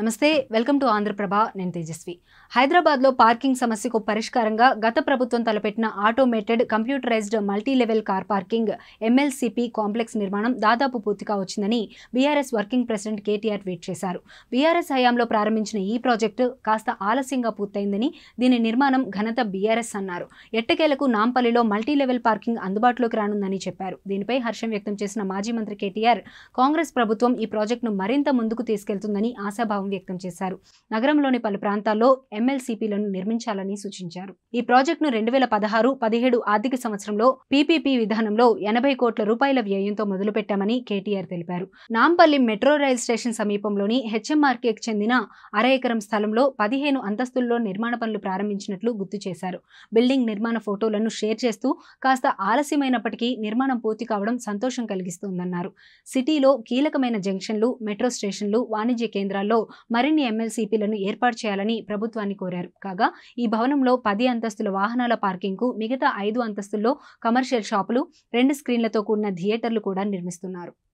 నమస్తే welcome to Andhraprabha నేను తేజస్వి హైదరాబాద్లో పార్కింగ్ సమస్యకు పరిష్కారంగా గత ప్రభుత్వం తలపెట్టిన automated computerized multi level car parking MLCP complex నిర్మాణం దాదాపు పూర్తిగా వచ్చిందని BRS working president KTR tweet చేశారు బీఆర్ఎస్ హయాంలో ప్రారంభించిన ఈ ప్రాజెక్టు కాస్త ఆలస్యంగా పూర్తయిందని దీని నిర్మాణం ఘనత బీఆర్ఎస్ అన్నారు ఎట్టకేలకు నాంపల్లిలో మల్టీ లెవెల్ పార్కింగ్ అందుబాటులోకి రానుందని చెప్పారు దీనిపై హర్షం వ్యక్తం చేసిన మాజీ మంత్రి కేటీఆర్ కాంగ్రెస్ ప్రభుత్వం ఈ ప్రాజెక్టును మరింత ముందుకు తీసుకెళ్తుందని ఆశాభావం వ్యక్తం చేశారు నగరంలోని పలు ప్రాంతాల్లో ఎమ్మెల్సీపీలను నిర్మించాలని సూచించారు ఈ ప్రాజెక్టును రెండు వేల పదహారు పదిహేడు ఆర్థిక సంవత్సరంలో పీపీపీ విధానంలో ఎనభై కోట్ల రూపాయల వ్యయంతో మొదలుపెట్టామని కేటీఆర్ తెలిపారు నాంపల్లి మెట్రో రైల్ స్టేషన్ సమీపంలోని హెచ్ఎంఆర్కేకి చెందిన అర ఎకరం స్థలంలో పదిహేను అంతస్తుల్లో నిర్మాణ పనులు ప్రారంభించినట్లు గుర్తు చేశారు బిల్డింగ్ నిర్మాణ ఫోటోలను షేర్ చేస్తూ కాస్త ఆలస్యమైనప్పటికీ నిర్మాణం పూర్తి కావడం సంతోషం కలిగిస్తోందన్నారు సిటీలో కీలకమైన జంక్షన్లు మెట్రో స్టేషన్లు వాణిజ్య కేంద్రాల్లో మరిన్ని ఎమ్మెల్సీపీలను ఏర్పాటు చేయాలని ప్రభుత్వాన్ని కోరారు కాగా ఈ భవనంలో పది అంతస్తుల వాహనాల పార్కింగ్కు మిగతా ఐదు అంతస్తుల్లో కమర్షియల్ షాపులు రెండు స్క్రీన్లతో కూడిన థియేటర్లు కూడా నిర్మిస్తున్నారు